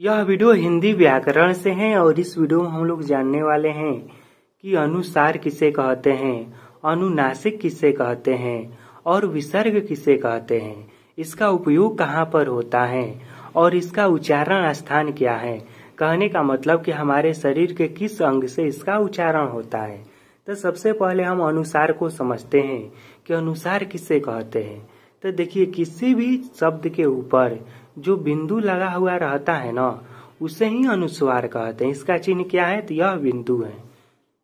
यह वीडियो हिंदी व्याकरण से है और इस वीडियो में हम लोग जानने वाले हैं कि अनुसार किसे कहते हैं अनुनासिक किसे कहते हैं और विसर्ग किसे कहते हैं इसका उपयोग कहाँ पर होता है और इसका उच्चारण स्थान क्या है कहने का मतलब कि हमारे शरीर के किस अंग से इसका उच्चारण होता है तो सबसे पहले हम अनुसार को समझते हैं कि अनुसार किसे कहते हैं तो देखिए किसी भी शब्द के ऊपर जो बिंदु लगा हुआ रहता है ना उसे ही अनुस्वार कहते हैं इसका चिन्ह क्या है तो यह बिंदु है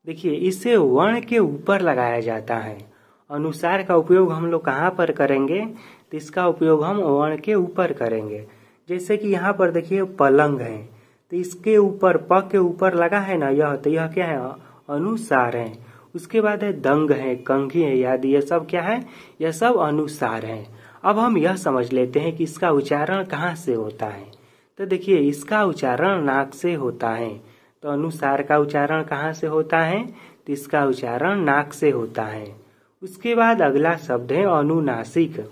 देखिए इसे वर्ण के ऊपर लगाया जाता है अनुसार का उपयोग हम लोग कहाँ पर करेंगे तो इसका उपयोग हम वर्ण के ऊपर करेंगे जैसे कि यहाँ पर देखिए पलंग है तो इसके ऊपर प के ऊपर लगा है ना यह तो यह क्या है अनुसार है उसके बाद है दंग है कंघी है याद यह सब क्या है यह सब अनुसार है अब हम यह समझ लेते हैं कि इसका उच्चारण कहाँ से होता है तो देखिए इसका उच्चारण नाक से होता है तो अनुसार का उच्चारण कहाँ से होता है तो इसका उच्चारण नाक से होता है उसके बाद अगला शब्द है अनुनासिक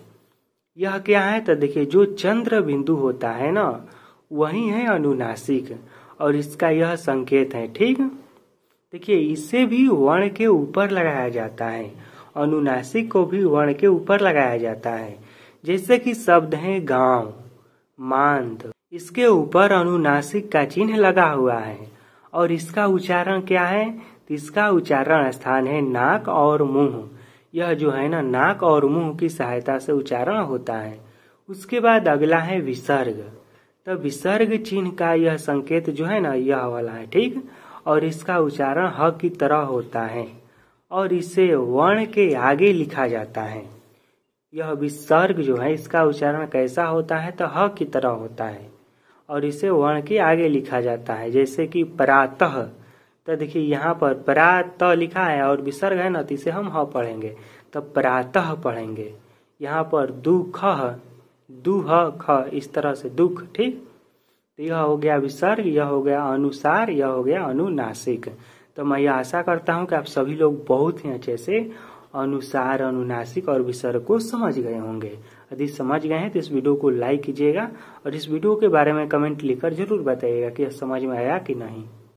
यह क्या है तो देखिए जो चंद्र बिंदु होता है ना वही है अनुनासिक और इसका यह संकेत है ठीक देखिए इसे भी वर्ण के ऊपर लगाया जाता है अनुनासिक को भी वर्ण के ऊपर लगाया जाता है जैसे कि शब्द है गांव मांद इसके ऊपर अनुनासिक का चिन्ह लगा हुआ है और इसका उच्चारण क्या है इसका उच्चारण स्थान है नाक और मुंह यह जो है ना नाक और मुंह की सहायता से उच्चारण होता है उसके बाद अगला है विसर्ग तो विसर्ग चिन्ह का यह संकेत जो है ना यह वाला है ठीक और इसका उच्चारण ह की तरह होता है और इसे वर्ण के आगे लिखा जाता है यह विसर्ग जो है इसका उच्चारण कैसा होता है तो ह की तरह होता है और इसे वर्ण के आगे लिखा जाता है जैसे कि प्रातः तो देखिए यहाँ पर प्रात लिखा है और विसर्ग है ना तो इसे हम ह पढ़ेंगे तो प्रातः पढ़ेंगे यहाँ पर दुख दुह ख इस तरह से दुख ठीक तो यह हो गया विसर्ग यह हो गया अनुसार यह हो गया अनुनासिक तो मैं यह आशा करता हूँ कि आप सभी लोग बहुत ही अच्छे से अनुसार अनुनासिक और विसर्ग को समझ गए होंगे यदि समझ गए हैं तो इस वीडियो को लाइक कीजिएगा और इस वीडियो के बारे में कमेंट लिखकर जरूर बताइएगा कि यह समझ में आया कि नहीं